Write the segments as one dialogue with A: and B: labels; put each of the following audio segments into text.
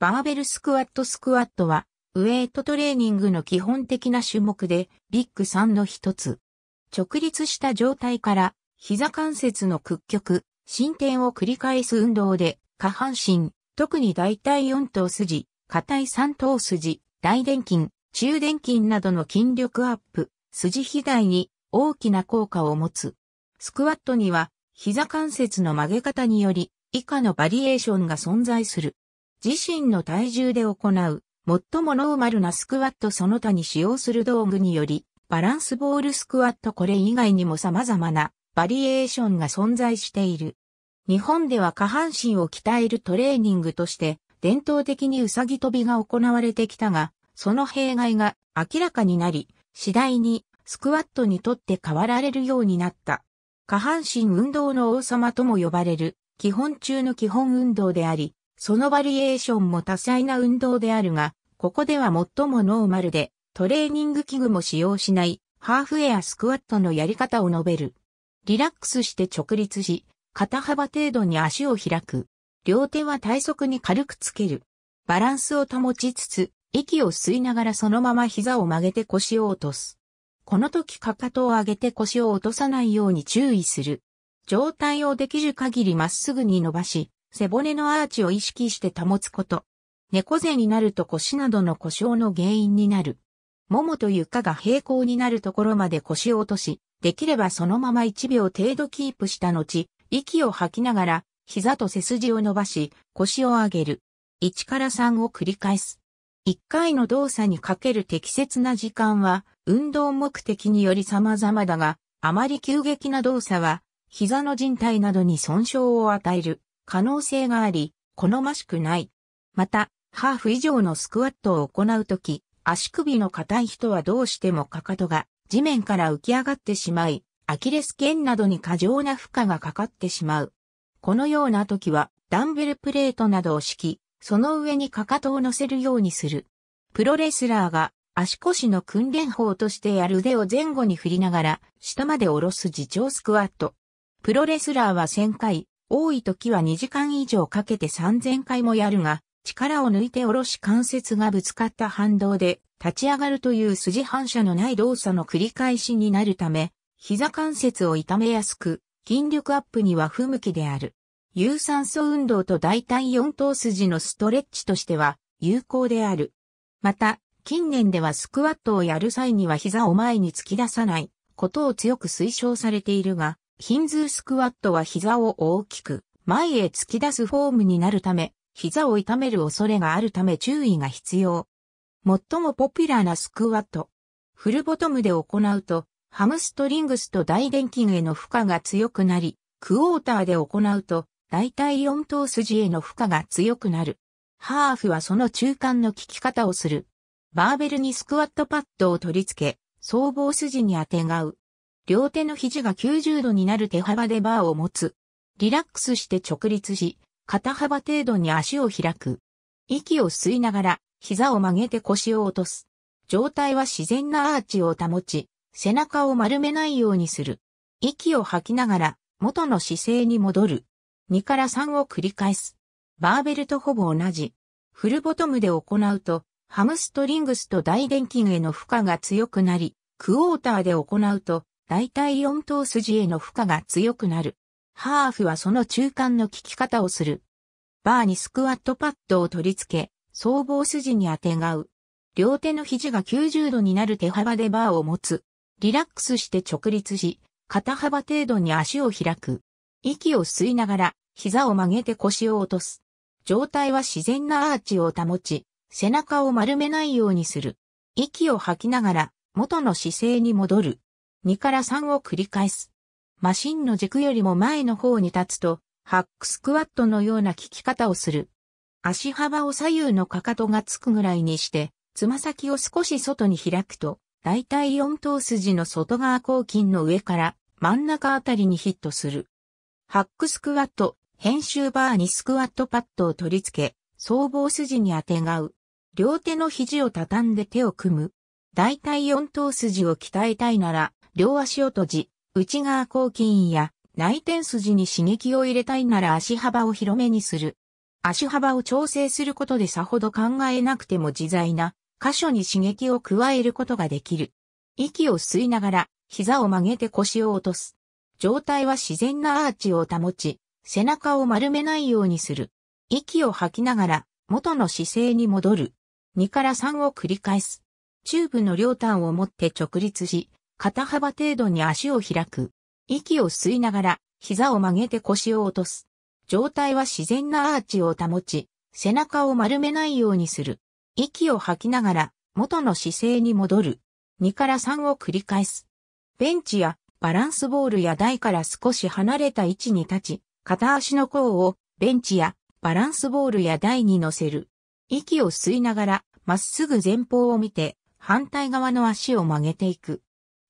A: バーベルスクワットスクワットは、ウェイトトレーニングの基本的な種目で、ビッグ3の一つ。直立した状態から、膝関節の屈曲、伸展を繰り返す運動で、下半身、特に大腿4頭筋、下腿3頭筋、大臀筋、中臀筋などの筋力アップ、筋肥大に大きな効果を持つ。スクワットには、膝関節の曲げ方により、以下のバリエーションが存在する。自身の体重で行う、最もノーマルなスクワットその他に使用する道具により、バランスボールスクワットこれ以外にも様々なバリエーションが存在している。日本では下半身を鍛えるトレーニングとして、伝統的にうさぎ飛びが行われてきたが、その弊害が明らかになり、次第にスクワットにとって変わられるようになった。下半身運動の王様とも呼ばれる基本中の基本運動であり、そのバリエーションも多彩な運動であるが、ここでは最もノーマルで、トレーニング器具も使用しない、ハーフエアスクワットのやり方を述べる。リラックスして直立し、肩幅程度に足を開く。両手は体側に軽くつける。バランスを保ちつつ、息を吸いながらそのまま膝を曲げて腰を落とす。この時かかとを上げて腰を落とさないように注意する。状態をできる限りまっすぐに伸ばし、背骨のアーチを意識して保つこと。猫背になると腰などの故障の原因になる。ももと床が平行になるところまで腰を落とし、できればそのまま1秒程度キープした後、息を吐きながら、膝と背筋を伸ばし、腰を上げる。1から3を繰り返す。1回の動作にかける適切な時間は、運動目的により様々だが、あまり急激な動作は、膝の人帯などに損傷を与える。可能性があり、好ましくない。また、ハーフ以上のスクワットを行うとき、足首の硬い人はどうしてもかかとが地面から浮き上がってしまい、アキレス腱などに過剰な負荷がかかってしまう。このような時は、ダンベルプレートなどを敷き、その上にかかとを乗せるようにする。プロレスラーが足腰の訓練法としてやる腕を前後に振りながら、下まで下ろす自重スクワット。プロレスラーは1000回、多い時は2時間以上かけて3000回もやるが、力を抜いて下ろし関節がぶつかった反動で立ち上がるという筋反射のない動作の繰り返しになるため、膝関節を痛めやすく、筋力アップには不向きである。有酸素運動と大体4頭筋のストレッチとしては有効である。また、近年ではスクワットをやる際には膝を前に突き出さないことを強く推奨されているが、ヒンズースクワットは膝を大きく前へ突き出すフォームになるため、膝を痛める恐れがあるため注意が必要。最もポピュラーなスクワット。フルボトムで行うと、ハムストリングスと大臀筋への負荷が強くなり、クォーターで行うと、大体4頭筋への負荷が強くなる。ハーフはその中間の効き方をする。バーベルにスクワットパッドを取り付け、僧帽筋に当てがう。両手の肘が90度になる手幅でバーを持つ。リラックスして直立し、肩幅程度に足を開く。息を吸いながら、膝を曲げて腰を落とす。状態は自然なアーチを保ち、背中を丸めないようにする。息を吐きながら、元の姿勢に戻る。2から3を繰り返す。バーベルとほぼ同じ。フルボトムで行うと、ハムストリングスと大電筋への負荷が強くなり、クォーターで行うと、大体4頭筋への負荷が強くなる。ハーフはその中間の効き方をする。バーにスクワットパッドを取り付け、僧帽筋にあてがう。両手の肘が90度になる手幅でバーを持つ。リラックスして直立し、肩幅程度に足を開く。息を吸いながら、膝を曲げて腰を落とす。状態は自然なアーチを保ち、背中を丸めないようにする。息を吐きながら、元の姿勢に戻る。2から3を繰り返す。マシンの軸よりも前の方に立つと、ハックスクワットのような効き方をする。足幅を左右のかかとがつくぐらいにして、つま先を少し外に開くと、だいたい4頭筋の外側後筋の上から真ん中あたりにヒットする。ハックスクワット、編集バーにスクワットパッドを取り付け、僧帽筋にあてがう。両手の肘を畳んで手を組む。だいたい4頭筋を鍛えたいなら、両足を閉じ、内側後菌や内転筋に刺激を入れたいなら足幅を広めにする。足幅を調整することでさほど考えなくても自在な箇所に刺激を加えることができる。息を吸いながら膝を曲げて腰を落とす。状態は自然なアーチを保ち、背中を丸めないようにする。息を吐きながら元の姿勢に戻る。2から3を繰り返す。チューブの両端を持って直立し、肩幅程度に足を開く。息を吸いながら、膝を曲げて腰を落とす。状態は自然なアーチを保ち、背中を丸めないようにする。息を吐きながら、元の姿勢に戻る。2から3を繰り返す。ベンチやバランスボールや台から少し離れた位置に立ち、片足の甲をベンチやバランスボールや台に乗せる。息を吸いながら、まっすぐ前方を見て、反対側の足を曲げていく。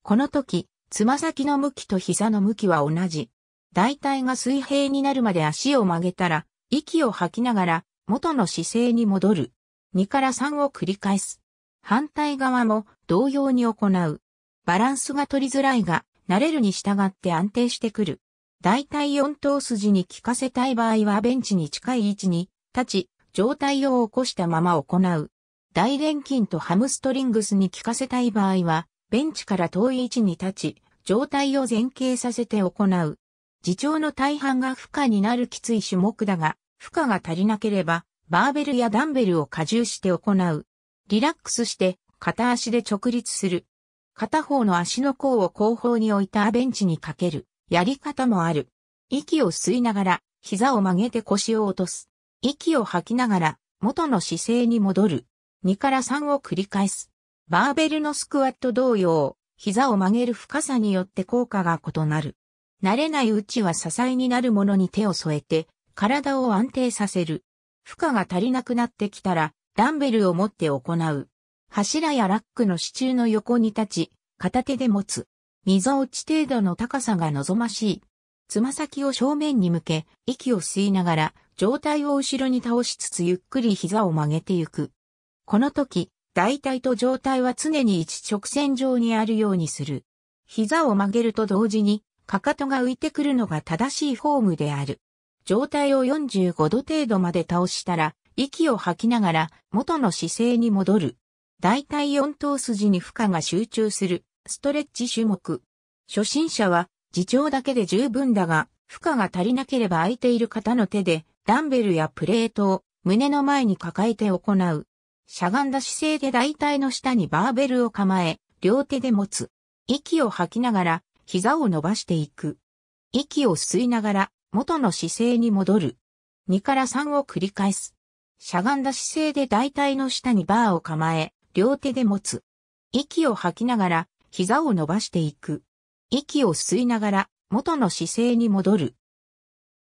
A: この時、つま先の向きと膝の向きは同じ。大体が水平になるまで足を曲げたら、息を吐きながら元の姿勢に戻る。2から3を繰り返す。反対側も同様に行う。バランスが取りづらいが、慣れるに従って安定してくる。大体4頭筋に効かせたい場合はベンチに近い位置に立ち、状態を起こしたまま行う。大連筋とハムストリングスに効かせたい場合は、ベンチから遠い位置に立ち、状態を前傾させて行う。自重の大半が負荷になるきつい種目だが、負荷が足りなければ、バーベルやダンベルを荷重して行う。リラックスして、片足で直立する。片方の足の甲を後方に置いたベンチにかける。やり方もある。息を吸いながら、膝を曲げて腰を落とす。息を吐きながら、元の姿勢に戻る。2から3を繰り返す。バーベルのスクワット同様、膝を曲げる深さによって効果が異なる。慣れないうちは支えになるものに手を添えて、体を安定させる。負荷が足りなくなってきたら、ダンベルを持って行う。柱やラックの支柱の横に立ち、片手で持つ。溝落ち程度の高さが望ましい。つま先を正面に向け、息を吸いながら、上体を後ろに倒しつつゆっくり膝を曲げてゆく。この時、大体と状態は常に一直線上にあるようにする。膝を曲げると同時に、かかとが浮いてくるのが正しいフォームである。状態を45度程度まで倒したら、息を吐きながら元の姿勢に戻る。大体4頭筋に負荷が集中するストレッチ種目。初心者は自重だけで十分だが、負荷が足りなければ空いている方の手でダンベルやプレートを胸の前に抱えて行う。しゃがんだ姿勢で大体の下にバーベルを構え、両手で持つ。息を吐きながら、膝を伸ばしていく。息を吸いながら、元の姿勢に戻る。2から3を繰り返す。しゃがんだ姿勢で大体の下にバーを構え、両手で持つ。息を吐きながら、膝を伸ばしていく。息を吸いながら、元の姿勢に戻る。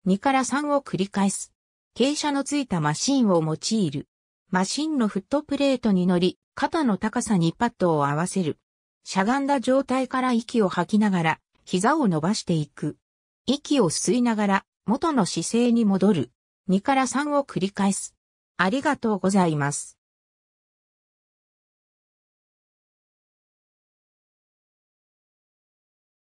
A: 2から3を繰り返す。傾斜のついたマシンを用いる。マシンのフットプレートに乗り、肩の高さにパッドを合わせる。しゃがんだ状態から息を吐きながら、膝を伸ばしていく。息を吸いながら、元の姿勢に戻る。2から3を繰り返す。ありがとうございます。